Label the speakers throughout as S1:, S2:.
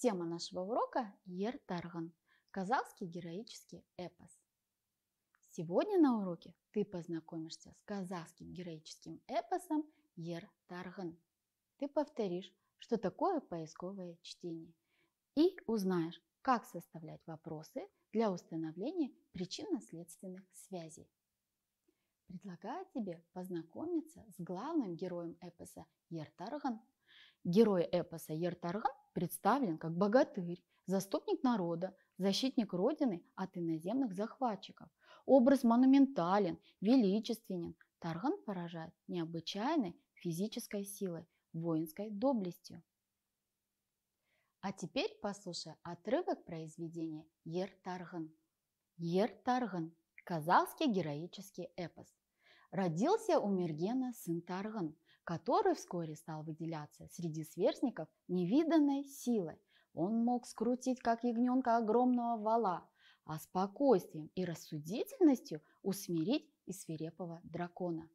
S1: Тема нашего урока – Ертарган, казахский героический эпос. Сегодня на уроке ты познакомишься с казахским героическим эпосом Ертарган. Ты повторишь, что такое поисковое чтение, и узнаешь, как составлять вопросы для установления причинно-следственных связей. Предлагаю тебе познакомиться с главным героем эпоса Ертарган Герой эпоса Ертарган представлен как богатырь, заступник народа, защитник Родины от иноземных захватчиков. Образ монументален, величественен. Тарган поражает необычайной физической силой, воинской доблестью. А теперь послушай отрывок произведения Ертарган. Ертарган – казахский героический эпос. Родился у Мергена сын Тарган – который вскоре стал выделяться среди сверстников невиданной силой. Он мог скрутить, как ягненка, огромного вала, а спокойствием и рассудительностью усмирить и свирепого дракона.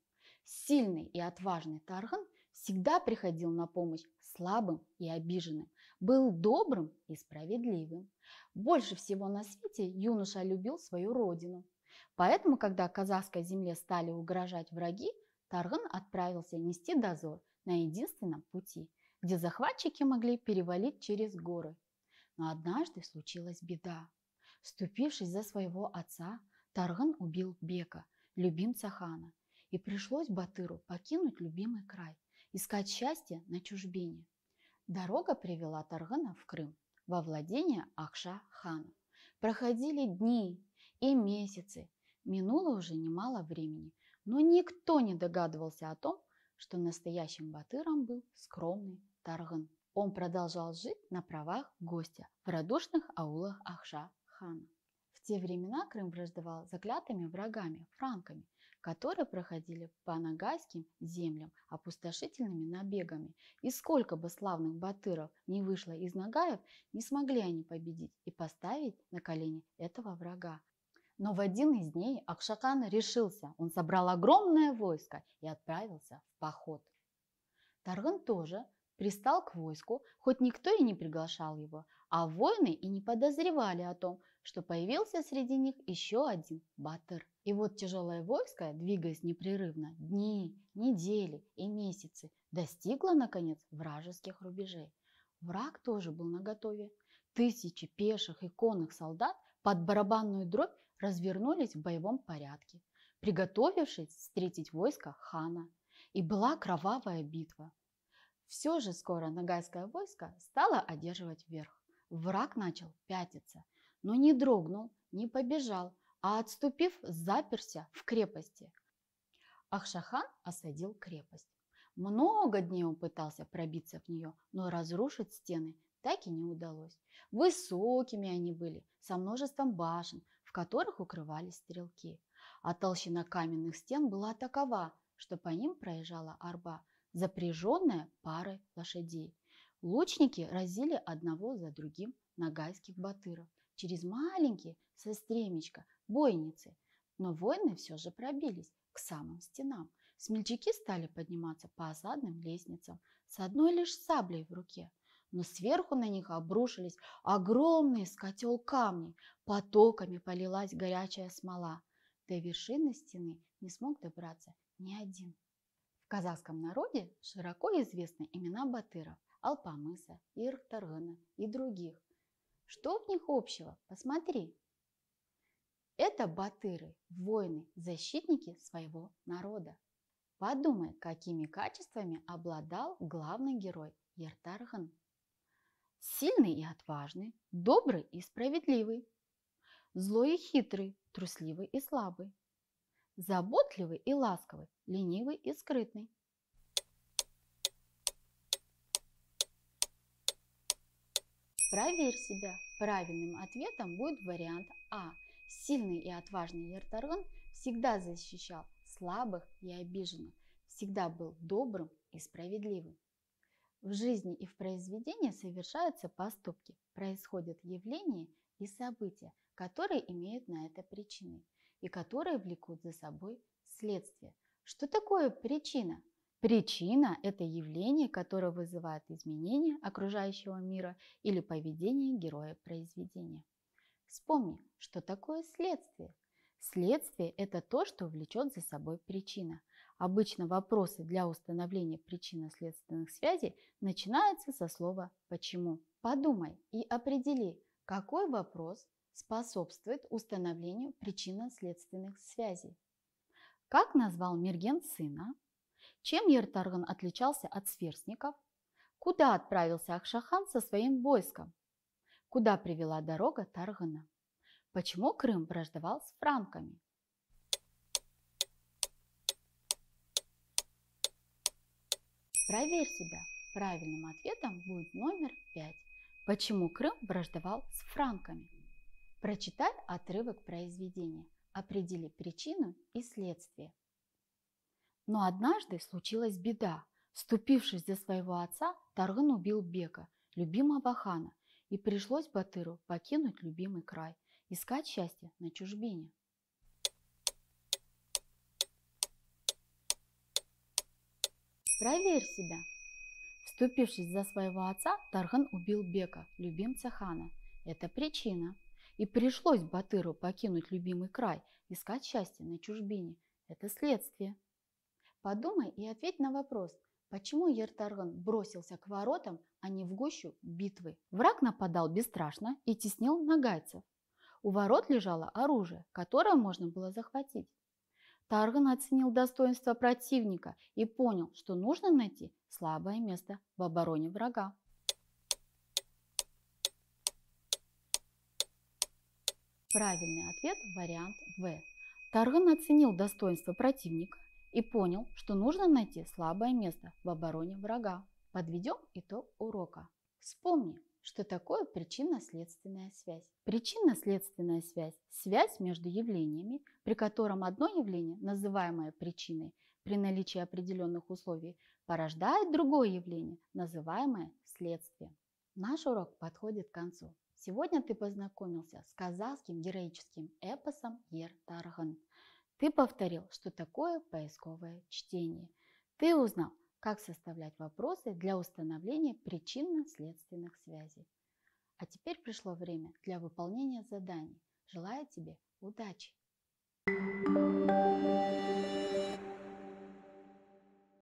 S1: Сильный и отважный Тарган всегда приходил на помощь слабым и обиженным, был добрым и справедливым. Больше всего на свете юноша любил свою родину. Поэтому, когда казахской земле стали угрожать враги, Тарган отправился нести дозор на единственном пути, где захватчики могли перевалить через горы. Но однажды случилась беда. Вступившись за своего отца, Тарган убил Бека, любимца хана, и пришлось Батыру покинуть любимый край, искать счастье на чужбине. Дорога привела Таргана в Крым, во владение Акша-хана. Проходили дни и месяцы, минуло уже немало времени, но никто не догадывался о том, что настоящим батыром был скромный Тарган. Он продолжал жить на правах гостя в радушных аулах Ахша-хана. В те времена Крым враждовал заклятыми врагами, франками, которые проходили по нагайским землям опустошительными набегами. И сколько бы славных батыров не вышло из нагаев, не смогли они победить и поставить на колени этого врага. Но в один из дней Акшакан решился. Он собрал огромное войско и отправился в поход. Тарган тоже пристал к войску, хоть никто и не приглашал его, а воины и не подозревали о том, что появился среди них еще один батыр. И вот тяжелое войско, двигаясь непрерывно дни, недели и месяцы, достигло, наконец, вражеских рубежей. Враг тоже был наготове. Тысячи пеших и конных солдат под барабанную дробь развернулись в боевом порядке, приготовившись встретить войско хана. И была кровавая битва. Все же скоро нагайское войско стало одерживать верх. Враг начал пятиться, но не дрогнул, не побежал, а отступив, заперся в крепости. Ахшахан осадил крепость. Много дней он пытался пробиться в нее, но разрушить стены так и не удалось. Высокими они были, со множеством башен, которых укрывались стрелки. А толщина каменных стен была такова, что по ним проезжала арба, запряженная парой лошадей. Лучники разили одного за другим нагайских батыров через маленькие со стремечко бойницы. Но воины все же пробились к самым стенам. Смельчаки стали подниматься по осадным лестницам с одной лишь саблей в руке – но сверху на них обрушились огромные с котел камни, потоками полилась горячая смола. До вершины стены не смог добраться ни один. В казахском народе широко известны имена батыров, Алпамыса, Иртаргана и других. Что в них общего? Посмотри. Это батыры, воины, защитники своего народа. Подумай, какими качествами обладал главный герой Ертарган сильный и отважный, добрый и справедливый, злой и хитрый, трусливый и слабый, заботливый и ласковый, ленивый и скрытный. Проверь себя. Правильным ответом будет вариант А. Сильный и отважный Ертарон всегда защищал слабых и обиженных, всегда был добрым и справедливым. В жизни и в произведении совершаются поступки, происходят явления и события, которые имеют на это причины и которые влекут за собой следствие. Что такое причина? Причина – это явление, которое вызывает изменения окружающего мира или поведения героя произведения. Вспомни, что такое следствие. Следствие – это то, что влечет за собой причина – Обычно вопросы для установления причинно-следственных связей начинаются со слова «почему». Подумай и определи, какой вопрос способствует установлению причинно-следственных связей. Как назвал Мерген сына? Чем Ертарган отличался от сверстников? Куда отправился Ахшахан со своим войском? Куда привела дорога Таргана? Почему Крым враждовал с франками? Проверь себя. Правильным ответом будет номер пять. Почему Крым враждовал с франками? Прочитай отрывок произведения. Определи причину и следствие. Но однажды случилась беда. Вступившись за своего отца, Тарган убил Бека, любимого хана, и пришлось Батыру покинуть любимый край, искать счастье на чужбине. Проверь себя. Вступившись за своего отца, Тарган убил Бека, любимца хана. Это причина. И пришлось Батыру покинуть любимый край, искать счастье на чужбине. Это следствие. Подумай и ответь на вопрос, почему Ертарган бросился к воротам, а не в гущу битвы. Враг нападал бесстрашно и теснил нагайцев. У ворот лежало оружие, которое можно было захватить. Тарган оценил достоинство противника и понял, что нужно найти слабое место в обороне врага. Правильный ответ – вариант В. Тарган оценил достоинство противника и понял, что нужно найти слабое место в обороне врага. Подведем итог урока. Вспомни, что такое причинно-следственная связь? Причинно-следственная связь – связь между явлениями, при котором одно явление, называемое причиной, при наличии определенных условий, порождает другое явление, называемое следствием. Наш урок подходит к концу. Сегодня ты познакомился с казахским героическим эпосом Ер-Тарган. Ты повторил, что такое поисковое чтение. Ты узнал, как составлять вопросы для установления причинно-следственных связей. А теперь пришло время для выполнения заданий. Желаю тебе удачи! Thank you.